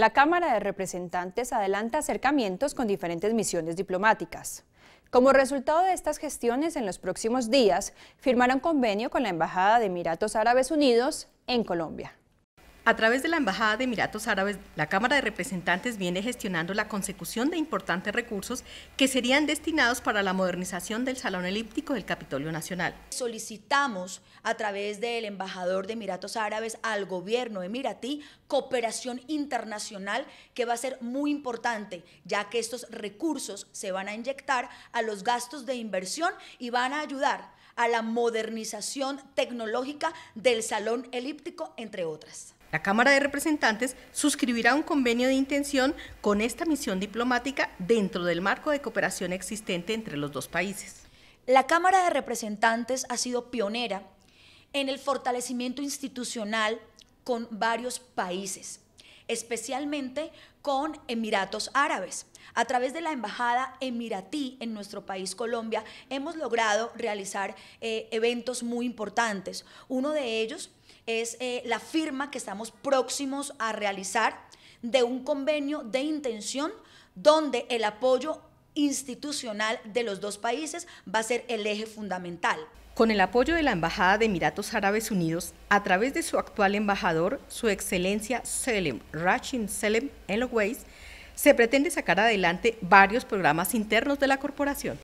la Cámara de Representantes adelanta acercamientos con diferentes misiones diplomáticas. Como resultado de estas gestiones, en los próximos días firmaron convenio con la Embajada de Emiratos Árabes Unidos en Colombia. A través de la Embajada de Emiratos Árabes, la Cámara de Representantes viene gestionando la consecución de importantes recursos que serían destinados para la modernización del Salón Elíptico del Capitolio Nacional. Solicitamos a través del embajador de Emiratos Árabes al gobierno emiratí cooperación internacional que va a ser muy importante, ya que estos recursos se van a inyectar a los gastos de inversión y van a ayudar a la modernización tecnológica del Salón Elíptico, entre otras. La Cámara de Representantes suscribirá un convenio de intención con esta misión diplomática dentro del marco de cooperación existente entre los dos países. La Cámara de Representantes ha sido pionera en el fortalecimiento institucional con varios países especialmente con Emiratos Árabes. A través de la Embajada Emiratí en nuestro país Colombia hemos logrado realizar eh, eventos muy importantes. Uno de ellos es eh, la firma que estamos próximos a realizar de un convenio de intención donde el apoyo institucional de los dos países va a ser el eje fundamental. Con el apoyo de la Embajada de Emiratos Árabes Unidos, a través de su actual embajador, su excelencia Selim Rachin Selim El se pretende sacar adelante varios programas internos de la corporación.